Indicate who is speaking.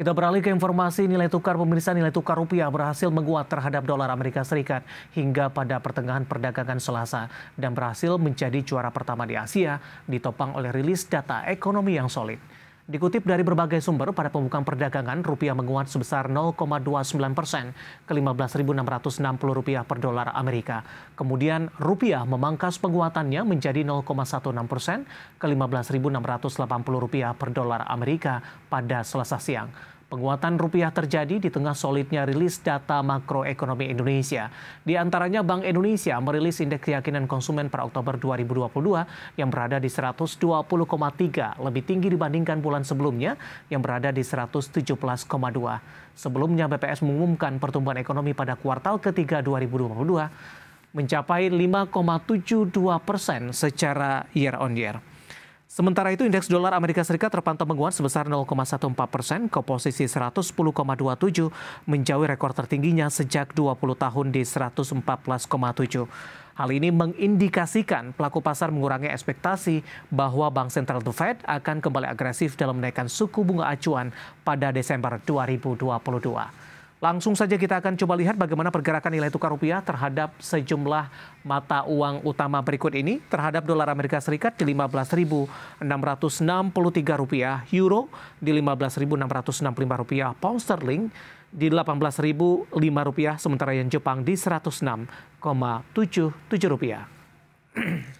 Speaker 1: Kita beralih ke informasi nilai tukar pemirsa nilai tukar rupiah berhasil menguat terhadap dolar Amerika Serikat hingga pada pertengahan perdagangan Selasa dan berhasil menjadi juara pertama di Asia ditopang oleh rilis data ekonomi yang solid. Dikutip dari berbagai sumber, pada pembukaan perdagangan, rupiah menguat sebesar 0,29 persen ke 15.660 rupiah per dolar Amerika. Kemudian rupiah memangkas penguatannya menjadi 0,16 persen ke 15.680 rupiah per dolar Amerika pada selasa siang. Penguatan rupiah terjadi di tengah solidnya rilis data makroekonomi Indonesia. Di antaranya Bank Indonesia merilis indeks keyakinan konsumen per Oktober 2022 yang berada di 120,3, lebih tinggi dibandingkan bulan sebelumnya yang berada di 117,2. Sebelumnya BPS mengumumkan pertumbuhan ekonomi pada kuartal ketiga 2022 mencapai 5,72 persen secara year on year. Sementara itu indeks dolar Amerika Serikat terpantau menguat sebesar 0,14 persen ke posisi 110,27 menjauhi rekor tertingginya sejak 20 tahun di 114,7. Hal ini mengindikasikan pelaku pasar mengurangi ekspektasi bahwa Bank Sentral The Fed akan kembali agresif dalam menaikkan suku bunga acuan pada Desember 2022. Langsung saja kita akan coba lihat bagaimana pergerakan nilai tukar rupiah terhadap sejumlah mata uang utama berikut ini. Terhadap dolar Amerika Serikat di 15.663 rupiah, euro di 15.665 rupiah, pound sterling di 18.005 rupiah, sementara yang Jepang di 106,77 rupiah.